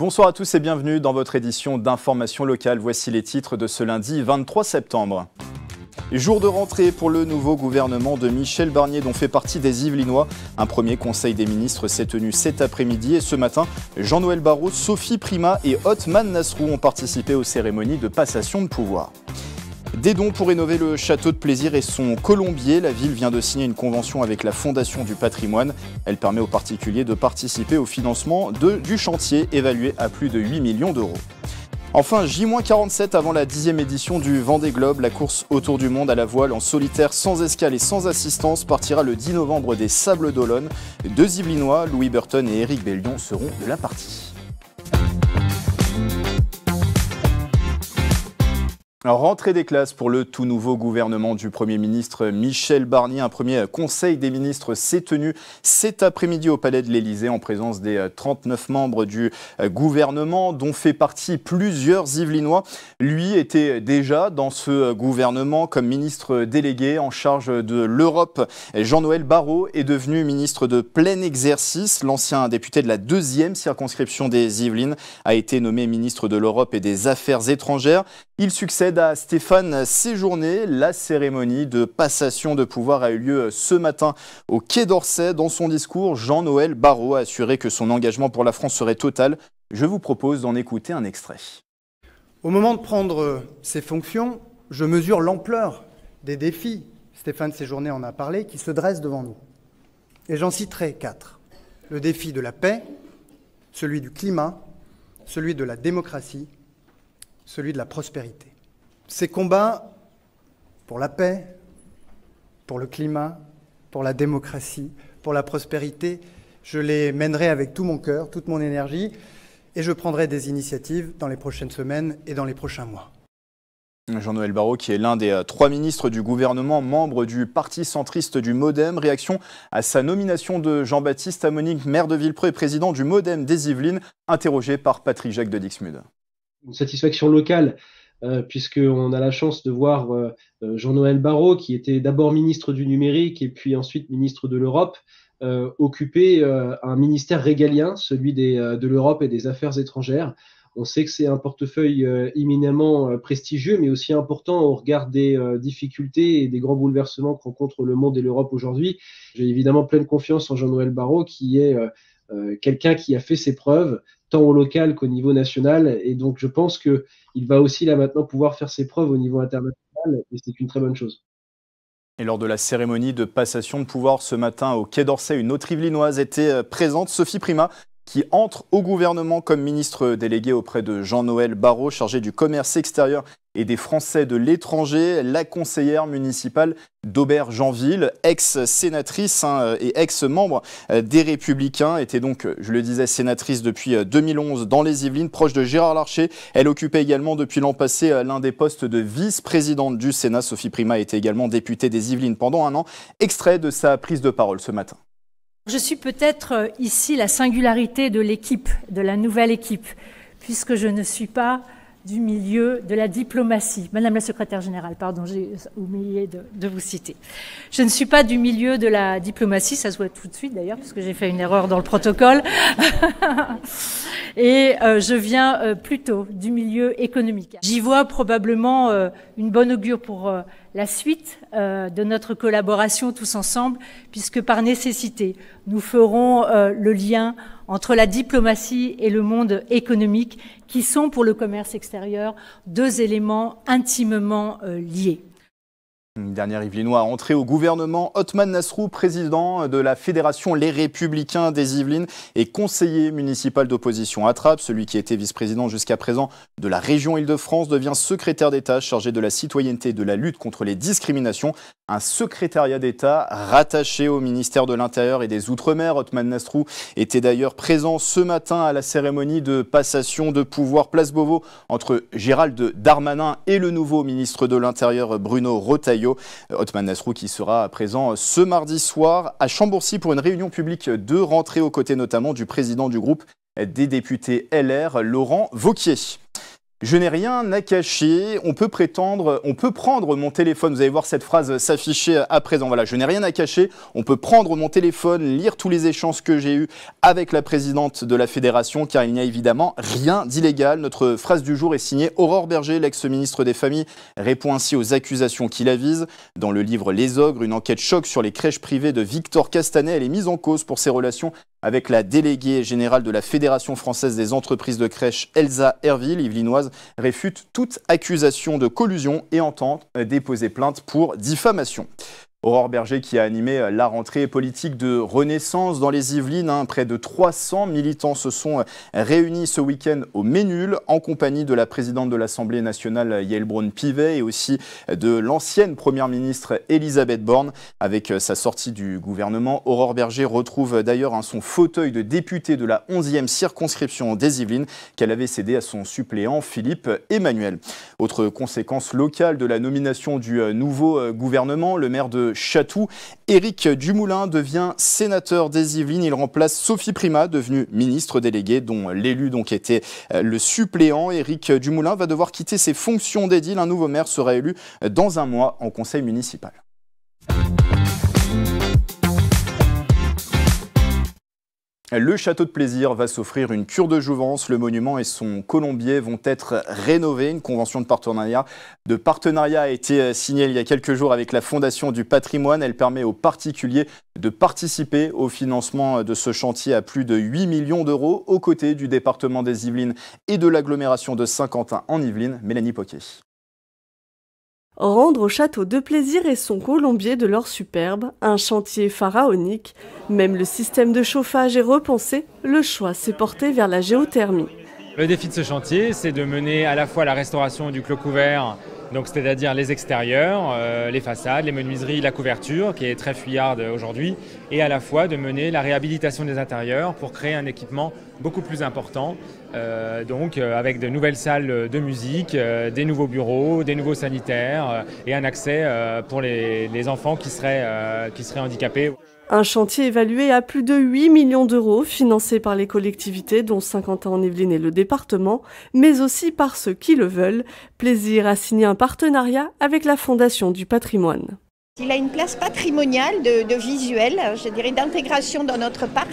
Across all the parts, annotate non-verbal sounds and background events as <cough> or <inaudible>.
Bonsoir à tous et bienvenue dans votre édition d'information locale. Voici les titres de ce lundi 23 septembre. Jour de rentrée pour le nouveau gouvernement de Michel Barnier dont fait partie des Yvelinois. Un premier conseil des ministres s'est tenu cet après-midi et ce matin, Jean-Noël Barrot, Sophie Prima et Othman Nasrou ont participé aux cérémonies de passation de pouvoir. Des dons pour rénover le château de plaisir et son colombier, la ville vient de signer une convention avec la Fondation du patrimoine. Elle permet aux particuliers de participer au financement de, du chantier évalué à plus de 8 millions d'euros. Enfin, J-47 avant la dixième édition du Vendée Globe, la course autour du monde à la voile en solitaire, sans escale et sans assistance, partira le 10 novembre des Sables d'Olonne. Deux Yvelinois, Louis Burton et Eric Bellion seront de la partie. rentrée des classes pour le tout nouveau gouvernement du Premier ministre Michel Barnier. Un premier conseil des ministres s'est tenu cet après-midi au Palais de l'Élysée en présence des 39 euh, membres du euh, gouvernement, dont fait partie plusieurs Yvelinois. Lui était déjà dans ce euh, gouvernement comme ministre délégué en charge de l'Europe. Jean-Noël Barrot est devenu ministre de plein exercice. L'ancien député de la deuxième circonscription des Yvelines a été nommé ministre de l'Europe et des Affaires étrangères. Il succède à Stéphane Séjourné. La cérémonie de passation de pouvoir a eu lieu ce matin au Quai d'Orsay. Dans son discours, Jean-Noël Barrot a assuré que son engagement pour la France serait total. Je vous propose d'en écouter un extrait. Au moment de prendre ses fonctions, je mesure l'ampleur des défis, Stéphane Séjourné en a parlé, qui se dressent devant nous. Et j'en citerai quatre. Le défi de la paix, celui du climat, celui de la démocratie celui de la prospérité. Ces combats pour la paix, pour le climat, pour la démocratie, pour la prospérité, je les mènerai avec tout mon cœur, toute mon énergie, et je prendrai des initiatives dans les prochaines semaines et dans les prochains mois. Jean-Noël Barrot, qui est l'un des euh, trois ministres du gouvernement, membre du parti centriste du Modem. Réaction à sa nomination de Jean-Baptiste Amonique, maire de Villepreux et président du Modem des Yvelines, interrogé par Patrick Jacques de Dixmude une satisfaction locale, puisque euh, puisqu'on a la chance de voir euh, euh, Jean-Noël Barrot, qui était d'abord ministre du numérique et puis ensuite ministre de l'Europe, occuper un ministère régalien, celui de l'Europe et des Affaires étrangères. On sait que c'est un portefeuille éminemment prestigieux, mais aussi important au regard des difficultés et des grands bouleversements que rencontre le monde et l'Europe aujourd'hui. J'ai évidemment pleine confiance en Jean-Noël Barrot, qui est quelqu'un qui a fait ses preuves, tant au local qu'au niveau national. Et donc, je pense qu'il va aussi là maintenant pouvoir faire ses preuves au niveau international, et c'est une très bonne chose. Et lors de la cérémonie de passation de pouvoir ce matin au Quai d'Orsay, une autre Yvelinoise était euh, présente, Sophie Prima, qui entre au gouvernement comme ministre déléguée auprès de Jean-Noël Barrot, chargé du commerce extérieur et des Français de l'étranger, la conseillère municipale d'Aubert-Jeanville, ex-sénatrice hein, euh, et ex-membre euh, des Républicains, était donc, euh, je le disais, sénatrice depuis 2011 dans les Yvelines, proche de Gérard Larcher. Elle occupait également depuis l'an passé l'un des postes de vice-présidente du Sénat. Sophie Prima était également députée des Yvelines pendant un an. Extrait de sa prise de parole ce matin. Je suis peut-être ici la singularité de l'équipe, de la nouvelle équipe, puisque je ne suis pas du milieu de la diplomatie. Madame la secrétaire générale, pardon, j'ai oublié de, de, vous citer. Je ne suis pas du milieu de la diplomatie, ça se voit tout de suite d'ailleurs, parce que j'ai fait une erreur dans le protocole. <laughs> Et euh, je viens euh, plutôt du milieu économique. J'y vois probablement euh, une bonne augure pour la suite de notre collaboration tous ensemble, puisque par nécessité, nous ferons le lien entre la diplomatie et le monde économique, qui sont pour le commerce extérieur deux éléments intimement euh, liés. Une dernière Yvelinois entrée au gouvernement, Otman Nasrou, président de la Fédération Les Républicains des Yvelines et conseiller municipal d'opposition à Trappes, celui qui était vice-président jusqu'à présent de la région Île-de-France, devient secrétaire d'État chargé de la citoyenneté et de la lutte contre les discriminations un secrétariat d'État rattaché au ministère de l'Intérieur et des Outre-mer. Otman Nastrou était d'ailleurs présent ce matin à la cérémonie de passation de pouvoir Place Beauvau entre Gérald Darmanin et le nouveau ministre de l'Intérieur Bruno Retailleau. Otman Nastrou qui sera présent ce mardi soir à Chambourcy pour une réunion publique de rentrée aux côtés notamment du président du groupe des députés LR, Laurent Vauquier. Je n'ai rien à cacher, on peut prétendre, on peut prendre mon téléphone, vous allez voir cette phrase s'afficher à présent, voilà, je n'ai rien à cacher, on peut prendre mon téléphone, lire tous les échanges que j'ai eus avec la présidente de la fédération, car il n'y a évidemment rien d'illégal. Notre phrase du jour est signée Aurore Berger, l'ex-ministre des Familles, répond ainsi aux accusations qui la visent. Dans le livre Les Ogres, une enquête choc sur les crèches privées de Victor Castanet, elle est mise en cause pour ses relations avec la déléguée générale de la Fédération française des entreprises de crèche, Elsa Herville, yvelinoise, réfute toute accusation de collusion et entend euh, déposer plainte pour diffamation. Aurore Berger qui a animé euh, la rentrée politique de Renaissance dans les Yvelines. Hein. Près de 300 militants se sont euh, réunis ce week-end au Ménul en compagnie de la présidente de l'Assemblée nationale euh, Yael Braun-Pivet et aussi de l'ancienne première ministre Elisabeth Borne. Avec sa sortie du gouvernement, Aurore Berger retrouve d'ailleurs hein, son fauteuil de députée de la 11e circonscription des Yvelines qu'elle avait cédé à son suppléant Philippe Emmanuel. Autre conséquence locale de la nomination du nouveau gouvernement, le maire de Éric Dumoulin devient sénateur des Yvelines. Il remplace Sophie Prima, devenue ministre déléguée, dont l'élu donc était euh, le suppléant. Éric Dumoulin va devoir quitter ses fonctions d'édile. Un nouveau maire sera élu dans un mois en conseil municipal. Le château de plaisir va s'offrir une cure de jouvence. Le monument et son colombier vont être rénovés. Une convention de partenariat, partenariat a été euh, signée il y a quelques jours avec la Fondation du patrimoine. Elle permet aux particuliers de participer au financement de ce chantier à plus de 8 millions d'euros aux côtés du département des Yvelines et de l'agglomération de Saint-Quentin en Yvelines. Mélanie Poquet rendre au château de plaisir et son colombier de l'or superbe, un chantier pharaonique. Même le système de chauffage est repensé, le choix s'est porté vers la géothermie. Le défi de ce chantier, c'est de mener à la fois la restauration du clos couvert donc c'est-à-dire les extérieurs, euh, les façades, les menuiseries, la couverture qui est très fuyarde aujourd'hui, et à la fois de mener la réhabilitation des intérieurs pour créer un équipement beaucoup plus important, euh, donc euh, avec de nouvelles salles de musique, des nouveaux bureaux, des nouveaux sanitaires et un accès pour les, enfants qui seraient, qui seraient handicapés. Un chantier évalué à plus de 8 millions d'euros, financé par les collectivités, dont Saint-Quentin-en-Yvelines et le département, mais aussi par ceux qui le veulent. Plaisir à signer un partenariat avec la Fondation du patrimoine. Il a une place patrimoniale de, visuel, je dirais d'intégration dans notre parc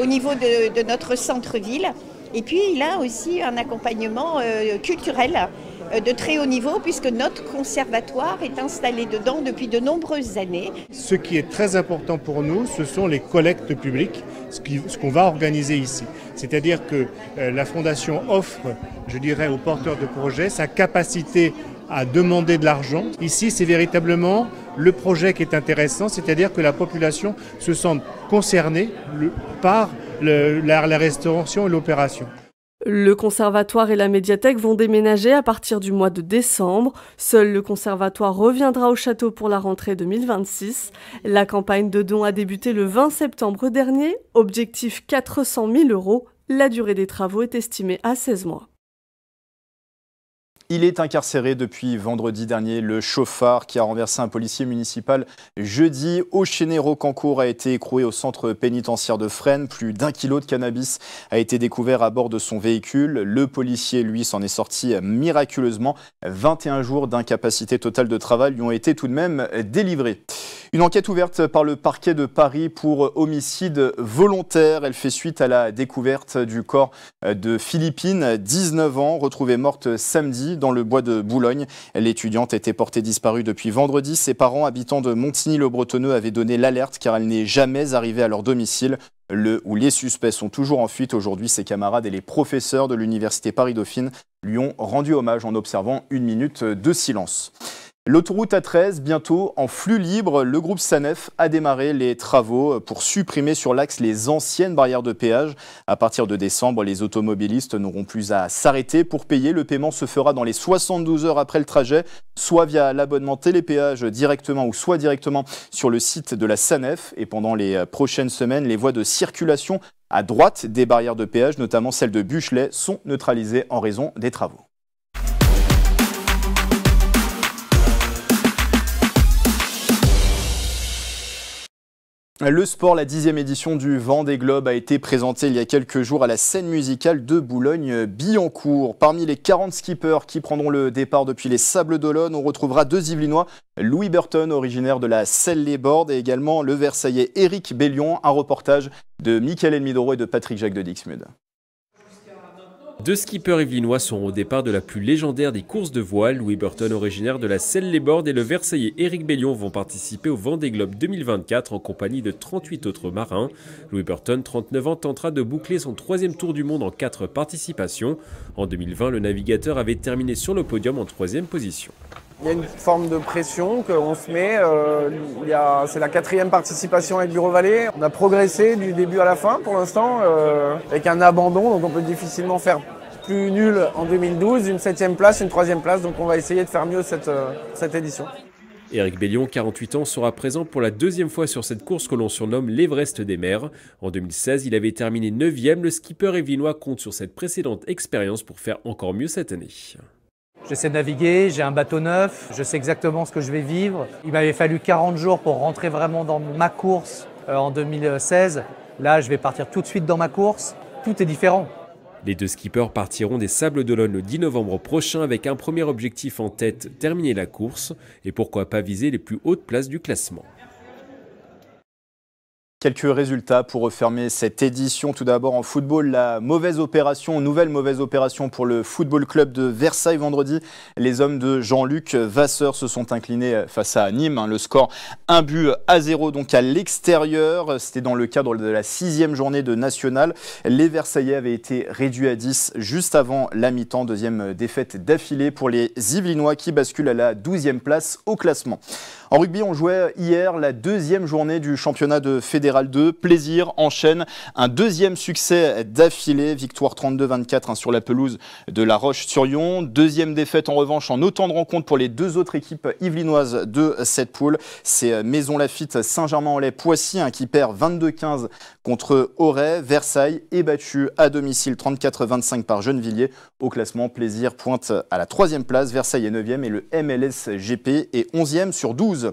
au niveau de, notre centre-ville. Et puis il a aussi un accompagnement euh, culturel euh, de très haut niveau puisque notre conservatoire est installé dedans depuis de nombreuses années. Ce qui est très important pour nous, ce sont les collectes publiques, ce qu'on va organiser ici. C'est-à-dire que euh, la Fondation offre, je dirais, aux porteurs de projets sa capacité à demander de l'argent. Ici, c'est véritablement le projet qui est intéressant, c'est-à-dire que la population se sente concernée par la, la restauration et l'opération. Le conservatoire et la médiathèque vont déménager à partir du mois de décembre. Seul le conservatoire reviendra au château pour la rentrée 2026. La campagne de dons a débuté le 20 septembre dernier. Objectif 400 000 euros. La durée des travaux est estimée à 16 mois. Il est incarcéré depuis vendredi dernier. Le chauffard qui a renversé un policier municipal jeudi au Chénéro a été écroué au centre pénitentiaire de Fresnes. Plus d'un kilo de cannabis a été découvert à bord de son véhicule. Le policier, lui, s'en est sorti miraculeusement. 21 jours d'incapacité totale de travail lui ont été tout de même délivrés. Une enquête ouverte par le parquet de Paris pour homicide volontaire. Elle fait suite à la découverte du corps de Philippine, 19 ans, retrouvée morte samedi dans le bois de Boulogne. L'étudiante était portée disparue depuis vendredi. Ses parents, habitants de Montigny-le-Bretonneux, avaient donné l'alerte car elle n'est jamais arrivée à leur domicile. Le où les suspects sont toujours en fuite. Aujourd'hui, ses camarades et les professeurs de l'université Paris-Dauphine lui ont rendu hommage en observant une minute de silence. L'autoroute A13, bientôt en flux libre, le groupe SANEF a démarré les travaux pour supprimer sur l'axe les anciennes barrières de péage. À partir de décembre, les automobilistes n'auront plus à s'arrêter pour payer. Le paiement se fera dans les 72 heures après le trajet, soit via l'abonnement télépéage directement ou soit directement sur le site de la SANEF. Et pendant les euh, prochaines semaines, les voies de circulation à droite des barrières de péage, notamment celles de Buchelet, sont neutralisées en raison des travaux. Le sport, la dixième édition du Vendée Globe a été présentée il y a quelques jours à la scène musicale de Boulogne-Billancourt. Parmi les 40 skippers qui prendront le départ depuis les Sables d'Olonne, on retrouvera deux Yvelinois, Louis Burton, originaire de la Selle-les-Bordes, et également le Versaillais Éric Bellion. Un reportage de Michael Elmidoro et de Patrick Jacques de Dixmude. Deux skippers yvelinois sont au départ de la plus légendaire des courses de voile. Louis Burton, originaire de la Selle-les-Bordes, et le Versaillais Éric Bellion vont participer au Vendée Globe 2024 en compagnie de 38 autres marins. Louis Burton, 39 ans, tentera de boucler son troisième tour du monde en quatre participations. En 2020, le navigateur avait terminé sur le podium en troisième position. Il y a une forme de pression qu'on se met. Euh, c'est la quatrième participation avec Bureau Vallée. On a progressé du début à la fin pour l'instant, euh, avec un abandon, donc on peut difficilement faire plus nul en 2012, une septième place, une troisième place. Donc on va essayer de faire mieux cette, euh, édition. Eric Bellion, 48 ans, sera présent pour la deuxième fois sur cette course que l'on surnomme l'Everest des mers. En 2016, il avait terminé 9e. Le skipper évinois compte sur cette précédente expérience pour faire encore mieux cette année. Je sais naviguer, j'ai un bateau neuf, je sais exactement ce que je vais vivre. Il m'avait fallu 40 jours pour rentrer vraiment dans ma course euh, en 2016. Là, je vais partir tout de suite dans ma course. Tout est différent. Les deux skippers partiront des Sables d'Olonne le 10 novembre prochain avec un premier objectif en tête, terminer la course et pourquoi pas viser les plus hautes places du classement. Quelques résultats pour refermer cette édition. Tout d'abord en football, la mauvaise opération, nouvelle mauvaise opération pour le Football Club de Versailles vendredi. Les hommes de Jean-Luc Vasseur se sont inclinés face à Nîmes. Hein. Le score 1 but à 0 donc à l'extérieur. C'était dans le cadre de la sixième journée de National. Les Versaillais avaient été réduits à 10 juste avant la mi-temps. Deuxième défaite d'affilée pour les Yvelinois qui basculent à la 12e place au classement. En rugby, on jouait hier la deuxième journée du championnat de Fédéral 2. Plaisir enchaîne un deuxième succès d'affilée, victoire 32-24 hein, sur la pelouse de La Roche-sur-Yon. Deuxième défaite en revanche en autant de rencontres pour les deux autres équipes yvelinoises de cette poule. C'est euh, Maison Lafitte, Saint-Germain-en-Laye, Poissy hein, qui perd 22-15 contre Auray. Versailles est battu à domicile 34-25 par Gennevilliers. Au classement, Plaisir pointe à la troisième place. Versailles est 9 et le MLS GP est 11e sur 12.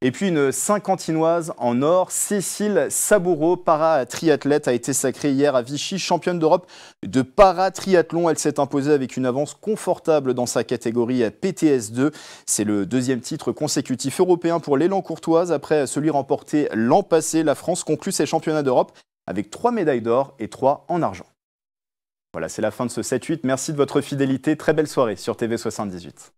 Et puis une cinquantinoise en or, Cécile Saboureau, para-triathlète, a été sacrée hier à Vichy, championne d'Europe de para-triathlon. Elle s'est imposée avec une avance confortable dans sa catégorie PTS2. C'est le deuxième titre consécutif européen pour l'élan courtoise après celui remporté l'an passé. La France conclut ses championnats d'Europe avec trois médailles d'or et trois en argent. Voilà, c'est la fin de ce 7-8. Merci de votre fidélité. Très belle soirée sur TV78.